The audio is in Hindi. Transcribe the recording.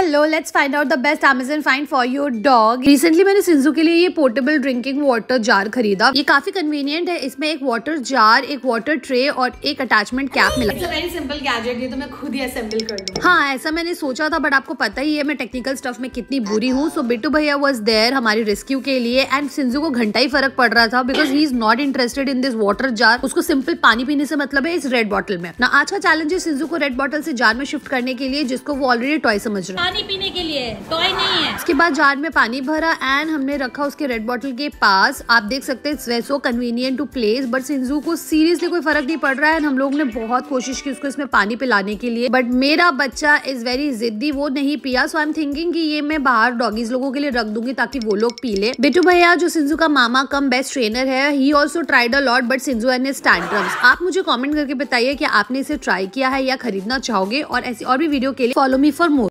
hello let's find out the best Amazon find for your dog recently मैंने सिंजू के लिए ये पोर्टेबल ड्रिंकिंग वाटर जार खरीदा ये काफी कन्वीनियंट है इसमें एक वाटर जार एक वाटर ट्रे और एक अटैचमेंट कैप मिला वेरी सिंपल गैजेट ये तो मैं खुद ही असेंबल कर दूँ हाँ ऐसा मैंने सोचा था बट आपको पता ही है मैं टेक्निकल स्टफ में कितनी बुरी हूँ सो बिटू भैया वॉज देयर हमारी रेस्क्यू के लिए एंड सिंजू को घंटा ही फर्क पड़ रहा था because he is not interested in this water jar उसको सिंपल पानी पीने से मतलब है इस रेड बॉटल में ना आज का चैलेंज है सिंजू को रेड बॉटल से जार में शिफ्ट करने के लिए जिसको वो ऑलरेडी टॉय समझ रहे हैं पानी पीने के लिए टॉय नहीं है उसके बाद जार में पानी भरा एंड हमने रखा उसके रेड बॉटल के पास आप देख सकते हैं it's way so convenient to place but Sinju को सीरियसली कोई फर्क नहीं पड़ रहा है हम लोग ने बहुत कोशिश की उसको इसमें पानी पिलाने के लिए बट मेरा बच्चा इज वेरी जिद्दी वो नहीं पिया सो आई एम थिंकिंग की ये मैं बाहर डॉगीज लोगों के लिए रख दूंगी ताकि वो लोग पी ले बिटू भैया जो सिंजू का मामा कम बेस्ट ट्रेनर है he also tried a lot but Sinju एन ए स्टैंड आप मुझे कॉमेंट करके बताइए की आपने इसे ट्राई किया है या खरीदना चाहोगे और ऐसी और भी वीडियो के लिए फॉलो मी फॉर मोर